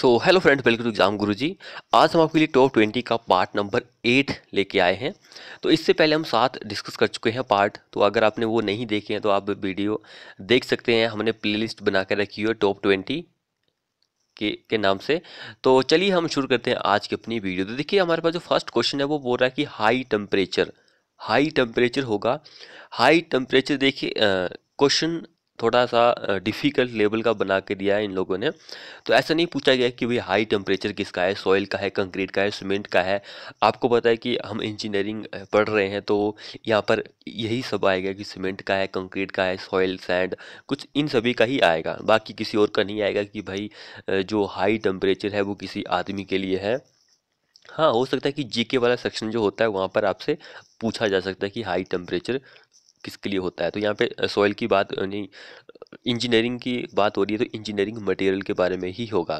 so hello friend welcome to exam Guru ji आज हम आपके लिए टॉप ट्वेंटी का पार्ट नंबर एट लेके आए हैं तो इससे पहले हम साथ डिस्कस कर चुके हैं पार्ट तो अगर आपने वो नहीं देखे हैं तो आप वीडियो देख सकते हैं हमने प्लेलिस्ट बना कर रखी हुई है टॉप ट्वेंटी के के नाम से तो चलिए हम शुरू करते हैं आज की अपनी वीडियो तो देखिए हमारे पास जो फर्स्ट क्वेश्चन है वो बोल रहा है कि हाई टेम्परेचर हाई टेम्परेचर होगा हाई टेम्परेचर देखिए क्वेश्चन थोड़ा सा डिफ़िकल्ट लेवल का बना के दिया है इन लोगों ने तो ऐसा नहीं पूछा गया कि भाई हाई टेम्परेचर किसका है सॉइल का है कंक्रीट का है सीमेंट का है आपको पता है कि हम इंजीनियरिंग पढ़ रहे हैं तो यहाँ पर यही सब आएगा कि सीमेंट का है कंक्रीट का है सॉइल सैंड कुछ इन सभी का ही आएगा बाकी किसी और का नहीं आएगा कि भाई जो हाई टेम्परेचर है वो किसी आदमी के लिए है हाँ हो सकता है कि जीके वाला सेक्शन जो होता है वहाँ पर आपसे पूछा जा सकता है कि हाई टेम्परेचर किसके लिए होता है तो यहाँ पे सॉइल की बात नहीं इंजीनियरिंग की बात हो रही है तो इंजीनियरिंग मटेरियल के बारे में ही होगा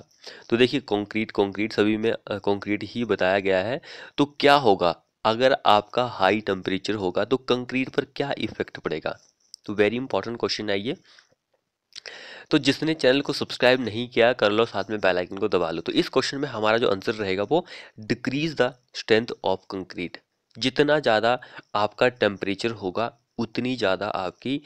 तो देखिए कंक्रीट कंक्रीट सभी में कंक्रीट ही बताया गया है तो क्या होगा अगर आपका हाई टेम्परेचर होगा तो कंक्रीट पर क्या इफेक्ट पड़ेगा तो वेरी इंपॉर्टेंट क्वेश्चन है ये तो जिसने चैनल को सब्सक्राइब नहीं किया कर लो साथ में बेल आइकन को दबा लो तो इस क्वेश्चन में हमारा जो आंसर रहेगा वो decrease the strength of concrete जितना ज़्यादा आपका टेम्परेचर होगा उतनी ज़्यादा आपकी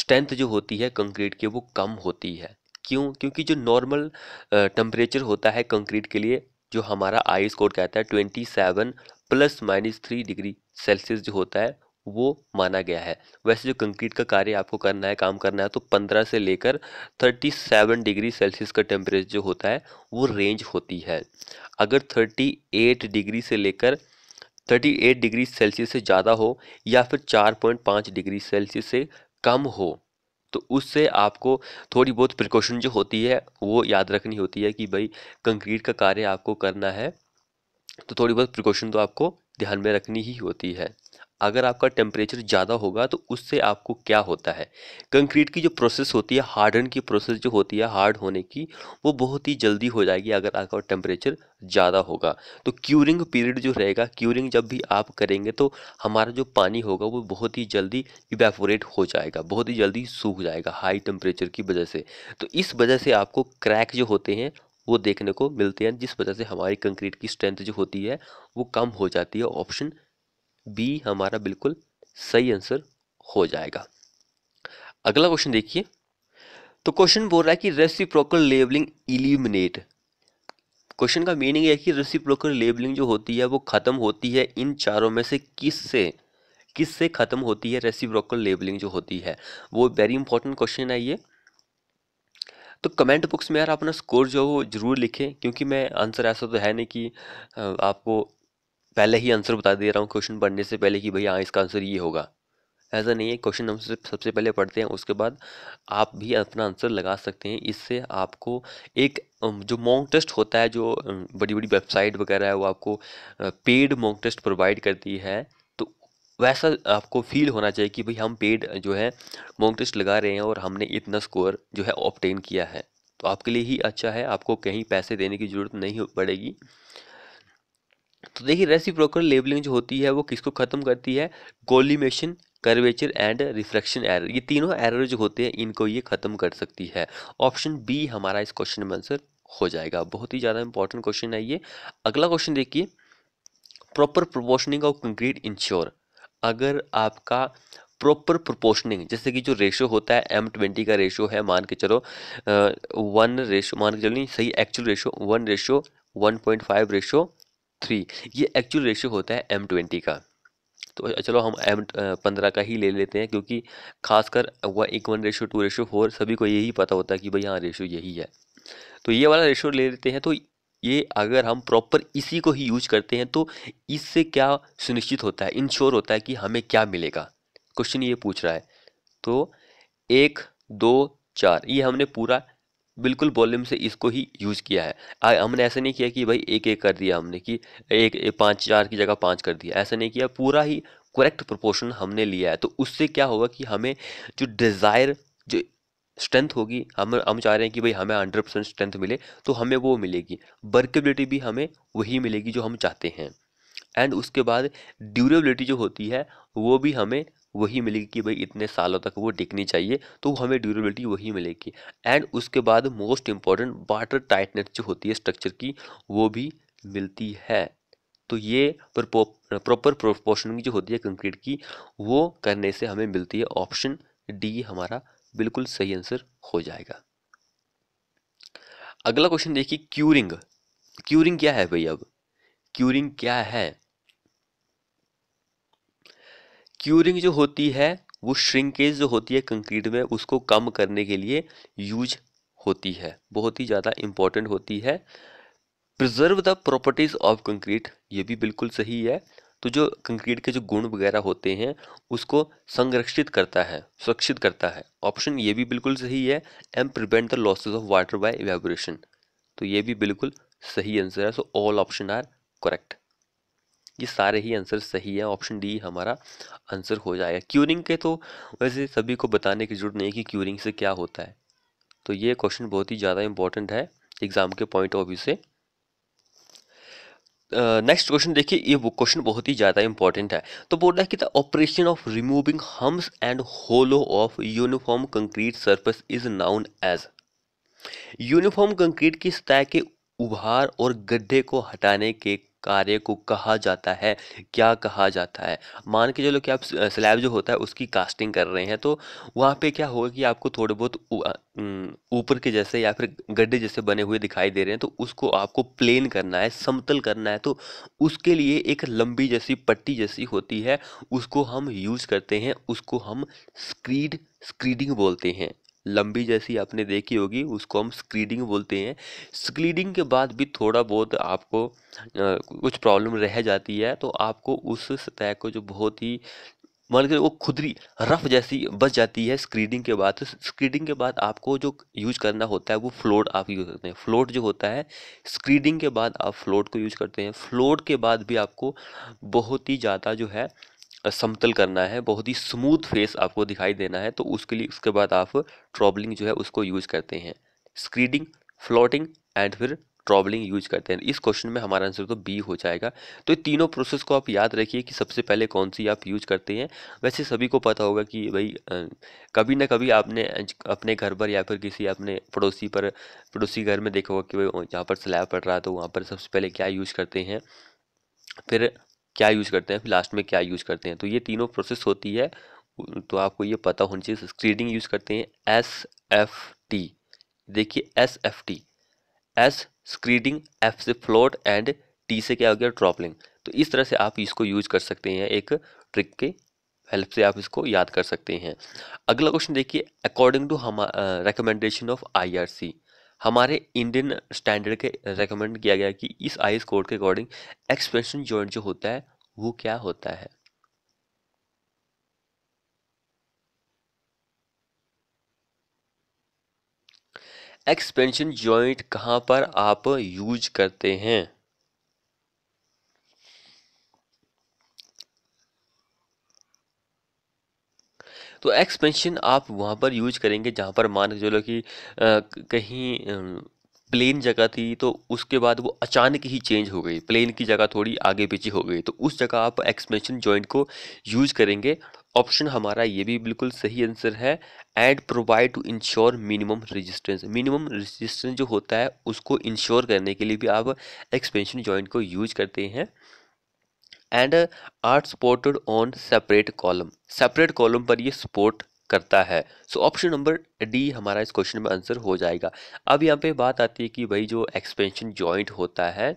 स्ट्रेंथ जो होती है कंक्रीट की वो कम होती है क्यों क्योंकि जो नॉर्मल टेम्परेचर होता है कंक्रीट के लिए जो हमारा आइस कोड कहता है twenty seven plus minus three degree Celsius जो होता है वो माना गया है वैसे जो कंक्रीट का कार्य आपको करना है काम करना है तो पंद्रह से लेकर थर्टी सेवन डिग्री सेल्सियस का टेम्परेचर जो होता है वो रेंज होती है अगर थर्टी एट डिग्री से लेकर 38 डिग्री सेल्सियस से ज़्यादा हो या फिर 4.5 डिग्री सेल्सियस से कम हो तो उससे आपको थोड़ी बहुत प्रिकॉशन जो होती है वो याद रखनी होती है कि भाई कंक्रीट का कार्य आपको करना है तो थोड़ी बहुत प्रिकॉशन तो आपको ध्यान में रखनी ही होती है अगर आपका टेम्परेचर ज़्यादा होगा तो उससे आपको क्या होता है कंक्रीट की जो प्रोसेस होती है हार्डन की प्रोसेस जो होती है हार्ड होने की वो बहुत ही जल्दी हो जाएगी अगर आपका टेम्परेचर ज़्यादा होगा तो क्यूरिंग पीरियड जो रहेगा क्यूरिंग जब भी आप करेंगे तो हमारा जो पानी होगा वो बहुत ही जल्दी इवेपोरेट हो जाएगा बहुत ही जल्दी सूख जाएगा हाई टेम्परेचर की वजह से तो इस वजह से आपको क्रैक जो होते हैं वो देखने को मिलते हैं जिस वजह से हमारी कंक्रीट की स्ट्रेंथ जो होती है वो कम हो जाती है ऑप्शन बी हमारा बिल्कुल सही आंसर हो जाएगा अगला क्वेश्चन देखिए तो क्वेश्चन बोल रहा है कि रेसिप्रोकल लेबलिंग इल्यूमिनेट क्वेश्चन का मीनिंग है कि रेसिप्रोकल लेबलिंग जो होती है वो ख़त्म होती है इन चारों में से किस से किस से ख़त्म होती है रेसिप्रोकल लेबलिंग जो होती है वो वेरी इंपॉर्टेंट क्वेश्चन है ये तो कमेंट बॉक्स में यार अपना स्कोर जो है वो ज़रूर लिखें क्योंकि मैं आंसर ऐसा तो है नहीं कि आपको पहले ही आंसर बता दे रहा हूँ क्वेश्चन पढ़ने से पहले कि भाई हाँ इसका आंसर ये होगा ऐसा नहीं है क्वेश्चन हम सबसे पहले पढ़ते हैं उसके बाद आप भी अपना आंसर लगा सकते हैं इससे आपको एक जो मॉक टेस्ट होता है जो बड़ी बड़ी वेबसाइट वगैरह है वो आपको पेड मॉक टेस्ट प्रोवाइड करती है तो वैसा आपको फील होना चाहिए कि भाई हम पेड जो है मॉक टेस्ट लगा रहे हैं और हमने इतना स्कोर जो है ऑप्टेन किया है तो आपके लिए ही अच्छा है आपको कहीं पैसे देने की ज़रूरत नहीं पड़ेगी तो देखिए रेसिप्रोकल लेबलिंग जो होती है वो किसको ख़त्म करती है collimation curvature and reflection error ये तीनों एरर जो होते हैं इनको ये ख़त्म कर सकती है ऑप्शन बी हमारा इस क्वेश्चन में आंसर हो जाएगा बहुत ही ज़्यादा इंपॉर्टेंट क्वेश्चन है ये अगला क्वेश्चन देखिए proper proportioning of concrete ensure अगर आपका प्रॉपर प्रोपोर्शनिंग जैसे कि जो रेशो होता है एम ट्वेंटी का रेशो है मान के चलो वन रेशो मान के चलो नहीं सही actual ratio one ratio one point five ratio three ये एक्चुअल रेशियो होता है एम ट्वेंटी का तो चलो हम एम पंद्रह का ही ले लेते हैं क्योंकि खासकर वह एक one ratio two ratio four सभी को यही पता होता है कि भाई हाँ रेशो यही है तो ये वाला रेशो ले लेते हैं तो ये अगर हम प्रॉपर इसी को ही यूज करते हैं तो इससे क्या सुनिश्चित होता है इंश्योर होता है कि हमें क्या मिलेगा क्वेश्चन ये पूछ रहा है तो एक दो चार ये हमने पूरा बिल्कुल वॉल्यूम से इसको ही यूज़ किया है आ, हमने ऐसा नहीं किया कि भाई एक एक कर दिया हमने कि एक, एक पाँच चार की जगह पाँच कर दिया ऐसा नहीं किया पूरा ही करेक्ट प्रोपोर्शन हमने लिया है तो उससे क्या होगा कि हमें जो डिज़ायर जो स्ट्रेंथ होगी हम हम चाह रहे हैं कि भाई हमें हंड्रेड परसेंट स्ट्रेंथ मिले तो हमें वो मिलेगी वर्केबिलिटी भी हमें वही मिलेगी जो हम चाहते हैं एंड उसके बाद ड्यूरेबिलिटी जो होती है वो भी हमें वही मिलेगी कि भाई इतने सालों तक वो टिकनी चाहिए तो हमें ड्यूरेबिलिटी वही मिलेगी एंड उसके बाद मोस्ट इंपॉर्टेंट वाटर टाइटनेस जो होती है स्ट्रक्चर की वो भी मिलती है तो ये प्रॉपर की जो होती है कंक्रीट की वो करने से हमें मिलती है ऑप्शन डी हमारा बिल्कुल सही आंसर हो जाएगा अगला क्वेश्चन देखिए क्यूरिंग क्यूरिंग क्या है भाई अब क्यूरिंग क्या है क्यूरिंग जो होती है वो श्रिंकेज जो होती है कंक्रीट में उसको कम करने के लिए यूज होती है बहुत ही ज़्यादा इम्पॉर्टेंट होती है preserve the properties of concrete ये भी बिल्कुल सही है तो जो कंक्रीट के जो गुण वगैरह होते हैं उसको संरक्षित करता है सुरक्षित करता है ऑप्शन ये भी बिल्कुल सही है and prevent the losses of water by evaporation तो ये भी बिल्कुल सही आंसर है so all option are correct ये सारे ही आंसर सही है ऑप्शन डी हमारा आंसर हो जाएगा क्यूरिंग के तो वैसे सभी को बताने की जरूरत नहीं कि क्यूरिंग से क्या होता है तो ये क्वेश्चन बहुत ही ज़्यादा इंपॉर्टेंट है एग्जाम के पॉइंट ऑफ व्यू से नेक्स्ट क्वेश्चन देखिए ये वो क्वेश्चन बहुत ही ज़्यादा इंपॉर्टेंट है तो बोल रहा है कि the operation of removing humps and hollow of uniform concrete surface is known as uniform concrete की सतह के उभार और गड्ढे को हटाने के कार्य को कहा जाता है क्या कहा जाता है मान के चलो कि आप स्लैब जो होता है उसकी कास्टिंग कर रहे हैं तो वहाँ पे क्या होगा कि आपको थोड़े बहुत ऊपर के जैसे या फिर गड्ढे जैसे बने हुए दिखाई दे रहे हैं तो उसको आपको प्लेन करना है समतल करना है तो उसके लिए एक लंबी जैसी पट्टी जैसी होती है उसको हम यूज़ करते हैं उसको हम स्क्रीड स्क्रीडिंग बोलते हैं लंबी जैसी आपने देखी होगी उसको हम स्क्रीडिंग बोलते हैं स्क्रीडिंग के बाद भी थोड़ा बहुत आपको कुछ प्रॉब्लम रह जाती है तो आपको उस सतह को जो बहुत ही मान के वो खुदरी रफ जैसी बच जाती है स्क्रीडिंग के बाद तो स्क्रीडिंग के बाद आपको जो यूज करना होता है वो फ्लोट आप यूज़ करते हैं फ्लोट जो होता है स्क्रीडिंग के बाद आप फ्लोट को यूज करते हैं फ्लोट के बाद भी आपको बहुत ही ज़्यादा जो है समतल करना है बहुत ही स्मूथ फेस आपको दिखाई देना है तो उसके लिए उसके बाद आप ट्रॉबलिंग जो है उसको यूज करते हैं स्क्रीडिंग फ्लोटिंग एंड फिर ट्रॉबलिंग यूज करते हैं इस क्वेश्चन में हमारा आंसर तो बी हो जाएगा तो ये तीनों प्रोसेस को आप याद रखिए कि सबसे पहले कौन सी आप यूज करते हैं वैसे सभी को पता होगा कि भाई कभी ना कभी आपने अपने घर पर या फिर किसी अपने पड़ोसी पर पड़ोसी घर में देखा होगा कि भाई जहाँ पर स्लैब पड़ रहा है तो वहाँ पर सबसे पहले क्या यूज करते हैं फिर क्या यूज़ करते हैं फिर लास्ट में क्या यूज़ करते हैं तो ये तीनों प्रोसेस होती है तो आपको ये पता होना चाहिए स्क्रीडिंग यूज़ करते हैं एस एफ टी देखिए S F T S screeding F से फ्लोट एंड टी से क्या हो गया ड्रॉपलिंग तो इस तरह से आप इसको यूज कर सकते हैं एक ट्रिक के हेल्प से आप इसको याद कर सकते हैं अगला क्वेश्चन देखिए अकॉर्डिंग टू हम रिकमेंडेशन ऑफ आईआरसी हमारे इंडियन स्टैंडर्ड के रेकमेंड किया गया कि इस आइस कोड के अकॉर्डिंग एक्सप्रेशन जॉइंट जो होता है वो क्या होता है एक्सपेंशन जॉइंट कहाँ पर आप यूज करते हैं तो एक्सपेंशन आप वहाँ पर यूज करेंगे जहाँ पर मान चलो कि कहीं प्लेन जगह थी तो उसके बाद वो अचानक ही चेंज हो गई प्लेन की जगह थोड़ी आगे पीछे हो गई तो उस जगह आप एक्सपेंशन जॉइंट को यूज करेंगे ऑप्शन हमारा ये भी बिल्कुल सही आंसर है and provide to ensure minimum resistance minimum resistance जो होता है उसको इंश्योर करने के लिए भी आप एक्सपेंशन जॉइंट को यूज करते हैं and are supported on separate column separate column पर ये सपोर्ट करता है सो ऑप्शन नंबर डी हमारा इस क्वेश्चन में आंसर हो जाएगा अब यहाँ पे बात आती है कि भाई जो एक्सपेंशन जॉइंट होता है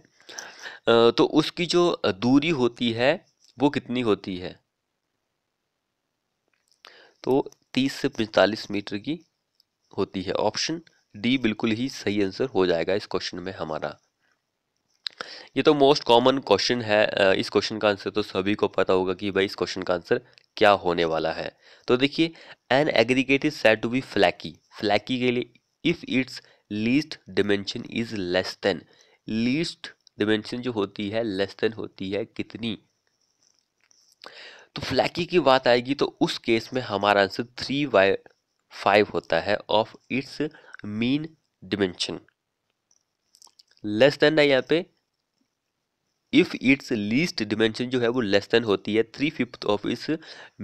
तो उसकी जो दूरी होती है वो कितनी होती है तो 30 से 45 मीटर की होती है ऑप्शन डी बिल्कुल ही सही आंसर हो जाएगा इस क्वेश्चन में हमारा ये तो मोस्ट कॉमन क्वेश्चन है इस क्वेश्चन का आंसर तो सभी को पता होगा कि भाई इस क्वेश्चन का आंसर क्या होने वाला है तो देखिए an aggregate is set to be flaky flaky के लिए if its least dimension is less than least dimension जो होती है लेस देन होती है कितनी तो फ्लैकी की बात आएगी तो उस केस में हमारा आंसर थ्री बाय फाइव होता है of its mean dimension less than है यहाँ पे इफ़ इट्स लीस्ट डिमेंशन जो है वो लेस देन होती है three fifth of its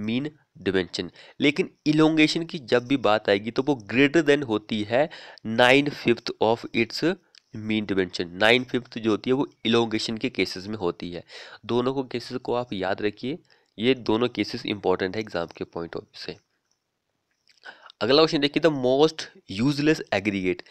mean dimension लेकिन इलोंगेशन की जब भी बात आएगी तो वो ग्रेटर देन होती है nine fifth of its mean dimension nine fifth जो होती है वो इलोंगेशन के केसेस में होती है दोनों को केसेस को आप याद रखिए ये दोनों केसेस इंपॉर्टेंट है एग्जाम के पॉइंट ऑफ से अगला क्वेश्चन देखिए the most useless aggregate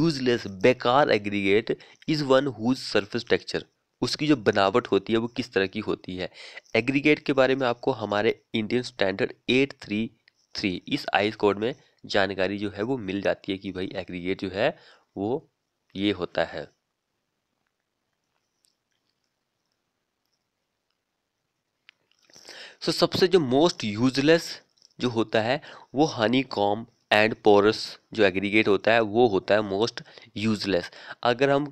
useless बेकार aggregate is one whose surface texture उसकी जो बनावट होती है वो किस तरह की होती है एग्रीगेट के बारे में आपको हमारे Indian standard eight three three इस आइस कोड में जानकारी जो है वो मिल जाती है कि भाई एग्रीगेट जो है वो ये होता है सो so, सबसे जो मोस्ट यूजलेस जो होता है वो हनी कॉम एंड पोरस जो एग्रीगेट होता है वो होता है मोस्ट यूजलेस अगर हम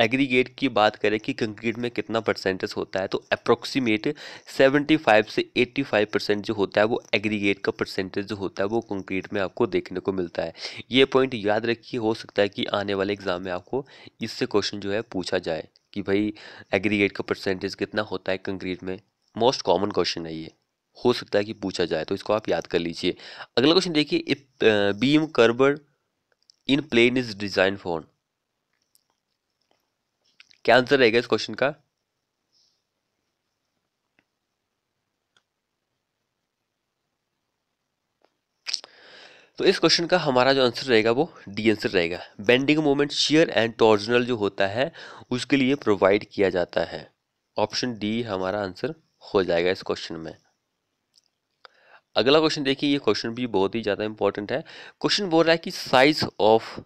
एग्रीगेट की बात करें कि कंक्रीट में कितना परसेंटेज होता है तो अप्रोक्सीमेट 75 से 85 परसेंट जो होता है वो एग्रीगेट का परसेंटेज जो होता है वो कंक्रीट में आपको देखने को मिलता है ये पॉइंट याद रखिए हो सकता है कि आने वाले एग्जाम में आपको इससे क्वेश्चन जो है पूछा जाए कि भाई एग्रीगेट का परसेंटेज कितना होता है कंक्रीट में मोस्ट कॉमन क्वेश्चन है ये हो सकता है कि पूछा जाए तो इसको आप याद कर लीजिए अगला क्वेश्चन देखिए beam curved in plane is design for क्या आंसर रहेगा इस क्वेश्चन का तो इस क्वेश्चन का हमारा जो आंसर रहेगा वो डी आंसर रहेगा bending moment shear and torsional जो होता है उसके लिए प्रोवाइड किया जाता है ऑप्शन डी हमारा आंसर हो जाएगा इस क्वेश्चन में अगला क्वेश्चन देखिए ये क्वेश्चन भी बहुत ही ज़्यादा इंपॉर्टेंट है क्वेश्चन बोल रहा है कि size of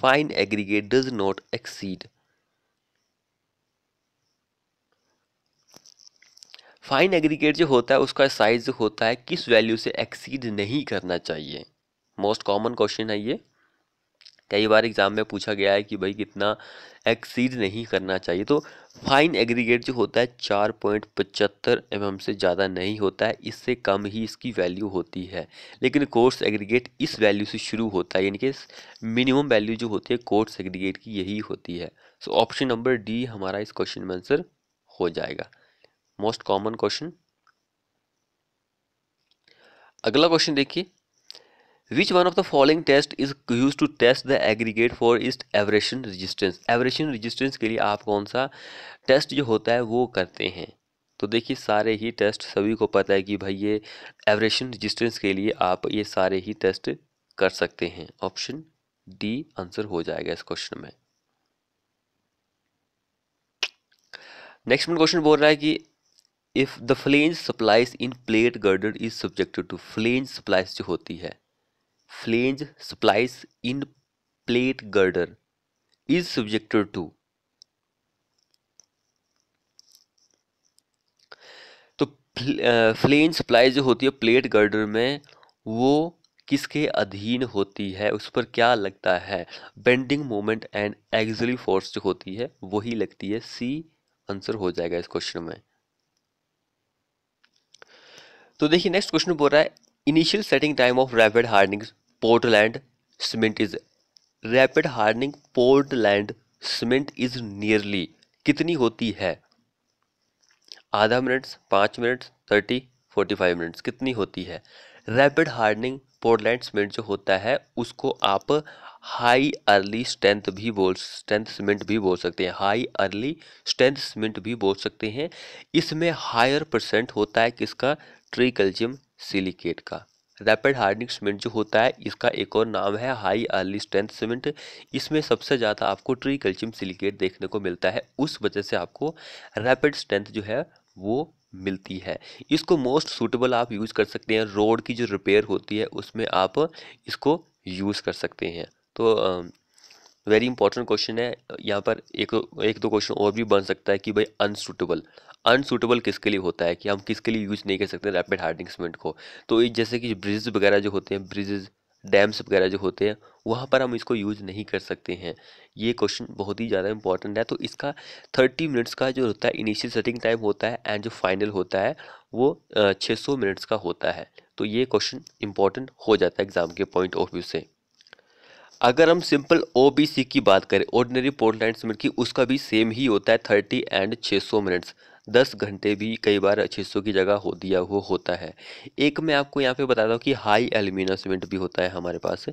fine aggregate does not exceed fine aggregate जो होता है उसका साइज जो होता है किस वैल्यू से एक्सीड नहीं करना चाहिए मोस्ट कॉमन क्वेश्चन है ये कई बार एग्ज़ाम में पूछा गया है कि भाई कितना एक्सीड नहीं करना चाहिए तो फाइन एग्रीगेट जो होता है चार पॉइंट पचहत्तर एम से ज़्यादा नहीं होता है इससे कम ही इसकी वैल्यू होती है लेकिन कोर्स एग्रीगेट इस वैल्यू से शुरू होता है यानी कि मिनिमम वैल्यू जो होती है कोर्स एग्रीगेट की यही होती है सो ऑप्शन नंबर डी हमारा इस क्वेश्चन में आंसर हो जाएगा मोस्ट कॉमन क्वेश्चन अगला क्वेश्चन देखिए which one of the following test is use to test the aggregate for इस्ट एवरेशन रजिस्टेंस एवरेशन रजिस्टेंस के लिए आप कौन सा टेस्ट जो होता है वो करते हैं तो देखिए सारे ही टेस्ट सभी को पता है कि भाई ये एवरेशन रजिस्टेंस के लिए आप ये सारे ही टेस्ट कर सकते हैं ऑप्शन डी आंसर हो जाएगा इस क्वेश्चन में नेक्स्ट क्वेश्चन बोल रहा है कि if the flange splices in plate girder is subjected to flange splices जो होती है flange splices in plate girder is subjected to तो फ्लेंज सप्लाई जो होती है प्लेट गर्डर में वो किसके अधीन होती है उस पर क्या लगता है bending moment and axial force जो होती है वही लगती है सी आंसर हो जाएगा इस क्वेश्चन में तो देखिए नेक्स्ट क्वेश्चन बोल रहा है initial setting time of rapid hardening Portland cement is rapid hardening Portland cement is nearly कितनी होती है आधा मिनट्स पाँच minutes thirty forty five minutes कितनी होती है रैपिड हार्डनिंग पोर्टलैंड सीमेंट जो होता है उसको आप हाई अर्ली स्ट्रेंथ भी बोल स्ट्रेंथ सीमेंट भी बोल सकते हैं हाई अर्ली स्ट्रेंथ सीमेंट भी बोल सकते हैं इसमें हायर परसेंट होता है किसका ट्रिकल्जियम सिलिकेट का रैपिड हार्डनिंग सीमेंट जो होता है इसका एक और नाम है हाई अर्ली स्ट्रेंथ सीमेंट इसमें सबसे ज़्यादा आपको ट्री कैल्शियम सिलिकेट देखने को मिलता है उस वजह से आपको रैपिड स्ट्रेंथ जो है वो मिलती है इसको मोस्ट सूटेबल आप यूज़ कर सकते हैं रोड की जो रिपेयर होती है उसमें आप इसको यूज़ कर सकते हैं तो वेरी इंपॉर्टेंट क्वेश्चन है यहाँ पर एक एक दो क्वेश्चन और भी बन सकता है कि भाई अनसूटेबल अनसूटेबल किसके लिए होता है कि हम किसके लिए यूज़ नहीं कर सकते रैपिड हार्डिंग सीमेंट को तो जैसे कि ब्रिजेज़ वगैरह जो होते हैं ब्रिजेज़ डैम्स वगैरह जो होते हैं वहाँ पर हम इसको यूज़ नहीं कर सकते हैं ये क्वेश्चन बहुत ही ज़्यादा इंपॉर्टेंट है तो इसका थर्टी मिनट्स का जो होता है इनिशियल सेटिंग टाइम होता है एंड जो फाइनल होता है वो छः सौ मिनट्स का होता है तो ये क्वेश्चन इंपॉर्टेंट हो जाता है एग्ज़ाम के पॉइंट ऑफ व्यू से अगर हम सिंपल ओ की बात करें ऑर्डिनरी पोर्टलैंड सीमेंट की उसका भी सेम ही होता है थर्टी एंड छः सौ मिनट्स दस घंटे भी कई बार छः सौ की जगह हो दिया हुआ होता है एक मैं आपको यहाँ पे बता दूँ कि हाई एलुमिना सीमेंट भी होता है हमारे पास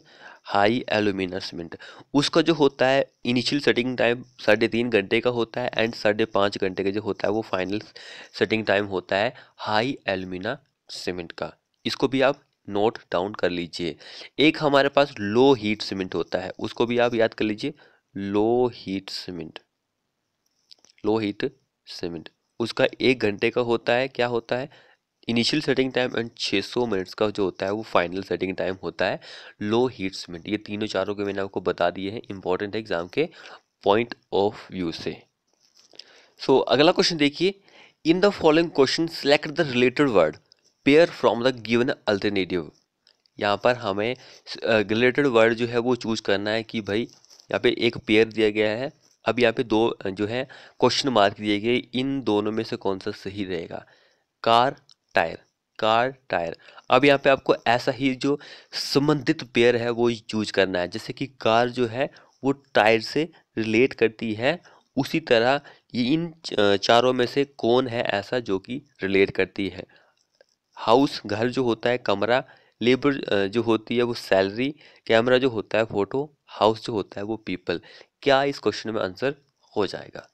हाई एलुमिना सीमेंट उसका जो होता है इनिशियल सेटिंग टाइम साढ़े तीन घंटे का होता है एंड साढ़े पाँच घंटे का जो होता है वो फाइनल सेटिंग टाइम होता है हाई एलुमिना सीमेंट का इसको भी आप नोट डाउन कर लीजिए एक हमारे पास लो हीट सीमेंट होता है उसको भी आप याद कर लीजिए low heat cement low heat cement उसका एक घंटे का होता है क्या होता है initial setting time and 600 minutes का जो होता है वो फाइनल सेटिंग टाइम होता है लो हीट्स मिनट ये तीनों चारों के मैंने आपको बता दिए हैं इंपॉर्टेंट है एग्जाम के पॉइंट ऑफ व्यू से सो so, अगला क्वेश्चन देखिए in the following question select the related word pair from the given alternative यहाँ पर हमें रिलेटेड वर्ड जो है वो चूज करना है कि भाई यहाँ पे एक पेयर दिया गया है अब यहाँ पे दो जो है क्वेश्चन मार्क दिए गए इन दोनों में से कौन सा सही रहेगा कार टायर कार टायर अब यहाँ पे आपको ऐसा ही जो संबंधित पेयर है वो चूज करना है जैसे कि कार जो है वो टायर से रिलेट करती है उसी तरह ये इन चारों में से कौन है ऐसा जो कि रिलेट करती है हाउस घर जो होता है कमरा लेबर जो होती है वो सैलरी कैमरा जो होता है फ़ोटो हाउस जो होता है वो पीपल क्या इस क्वेश्चन में आंसर हो जाएगा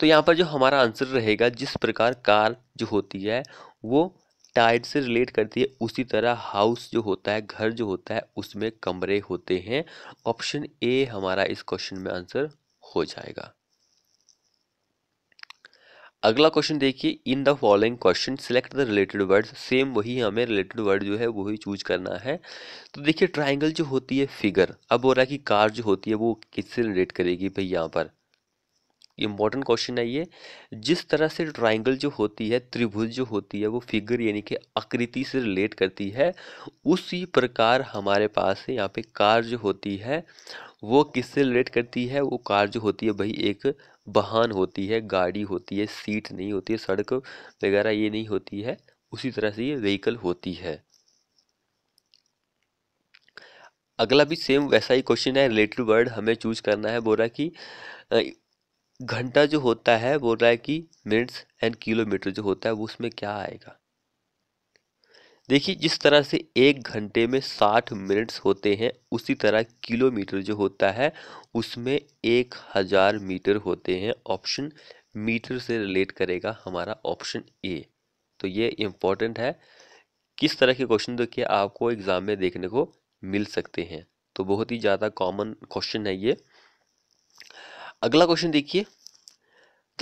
तो यहाँ पर जो हमारा आंसर रहेगा जिस प्रकार कार जो होती है वो टाइड से रिलेट करती है उसी तरह हाउस जो होता है घर जो होता है उसमें कमरे होते हैं ऑप्शन ए हमारा इस क्वेश्चन में आंसर हो जाएगा अगला क्वेश्चन देखिए in the following question select the related words same वही हमें रिलेटेड वर्ड जो है वही चूज करना है तो देखिए ट्राइंगल जो होती है फिगर अब हो रहा है कि कार जो होती है वो किससे रिलेट करेगी भाई यहाँ पर इम्पॉर्टेंट क्वेश्चन है ये जिस तरह से ट्राइंगल जो होती है त्रिभुज जो होती है वो फिगर यानी कि आकृति से रिलेट करती है उसी प्रकार हमारे पास यहाँ पे कार जो होती है वो किससे रिलेट करती है वो कार जो होती है भाई एक वाहन होती है गाड़ी होती है सीट नहीं होती है सड़क वगैरह ये नहीं होती है उसी तरह से ये व्हीकल होती है अगला भी सेम वैसा ही क्वेश्चन है रिलेटेड वर्ड हमें चूज करना है बोल रहा कि घंटा जो होता है बोल रहा है कि मिनट्स एंड किलोमीटर जो होता है वो उसमें क्या आएगा देखिए जिस तरह से एक घंटे में साठ मिनट्स होते हैं उसी तरह किलोमीटर जो होता है उसमें एक हज़ार मीटर होते हैं ऑप्शन मीटर से रिलेट करेगा हमारा ऑप्शन ए तो ये इम्पॉर्टेंट है किस तरह के क्वेश्चन तो देखिए आपको एग्ज़ाम में देखने को मिल सकते हैं तो बहुत ही ज़्यादा कॉमन क्वेश्चन है ये अगला क्वेश्चन देखिए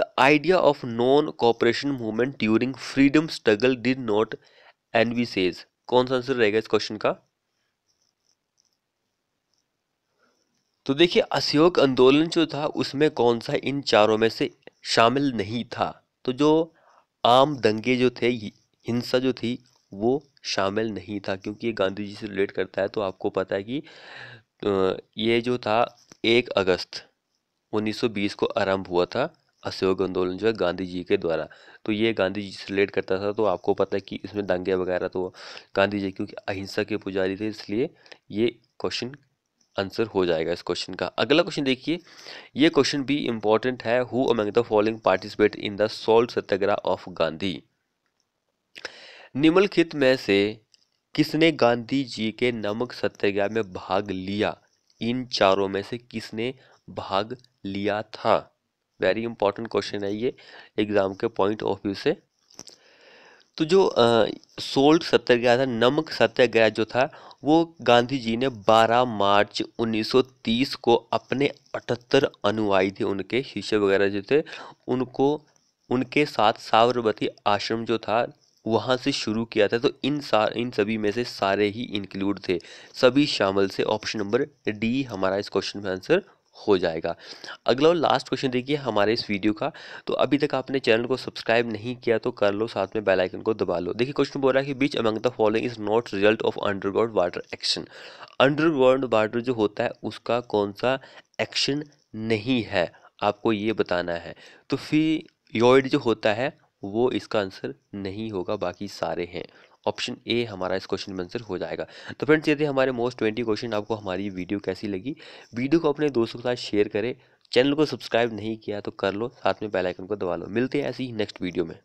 the idea of non cooperation movement during freedom struggle did not envisage कौन सा आंसर रहेगा इस क्वेश्चन का तो देखिए अशोक आंदोलन जो था उसमें कौन सा इन चारों में से शामिल नहीं था तो जो आम दंगे जो थे हिंसा जो थी वो शामिल नहीं था क्योंकि ये गांधी जी से रिलेट करता है तो आपको पता है कि ये जो था एक अगस्त 1920 को आरंभ हुआ था असहयोग आंदोलन जो है गांधी जी के द्वारा तो ये गांधी जी से रिलेट करता था तो आपको पता है कि इसमें दंगे वगैरह तो गांधी जी क्योंकि अहिंसा के पुजारी थे इसलिए ये क्वेश्चन आंसर हो जाएगा इस क्वेश्चन का अगला क्वेश्चन देखिए ये क्वेश्चन भी इंपॉर्टेंट है who among the following participate in the salt Satyagraha of Gandhi निम्नलिखित में से किसने गांधी जी के नमक सत्याग्रह में भाग लिया इन चारों में से किसने भाग लिया था वेरी इंपॉर्टेंट क्वेश्चन है ये एग्ज़ाम के पॉइंट ऑफ व्यू से तो जो सोल्ट सत्याग्रह था नमक सत्याग्रह जो था वो गांधी जी ने 12 मार्च 1930 को अपने 78 अनुयायी थे उनके शिष्य वगैरह जो थे उनको उनके साथ साबरमती आश्रम जो था वहाँ से शुरू किया था तो इन सार इन सभी में से सारे ही इंक्लूड थे सभी शामिल से ऑप्शन नंबर डी हमारा इस क्वेश्चन में आंसर हो जाएगा अगला और लास्ट क्वेश्चन देखिए हमारे इस वीडियो का तो अभी तक आपने चैनल को सब्सक्राइब नहीं किया तो कर लो साथ में बेल आइकन को दबा लो देखिए क्वेश्चन बोल रहा है कि which among the following is not result of underground water action underground water जो होता है उसका कौन सा एक्शन नहीं है आपको ये बताना है तो फिर योइड जो होता है वो इसका आंसर नहीं होगा बाकी सारे हैं ऑप्शन ए हमारा इस क्वेश्चन में आंसर हो जाएगा तो फ्रेंड्स ये थे हमारे मोस्ट ट्वेंटी क्वेश्चन आपको हमारी वीडियो कैसी लगी वीडियो को अपने दोस्तों के साथ शेयर करें चैनल को सब्सक्राइब नहीं किया तो कर लो साथ में बेल आइकन को दबा लो मिलते हैं ऐसी ही नेक्स्ट वीडियो में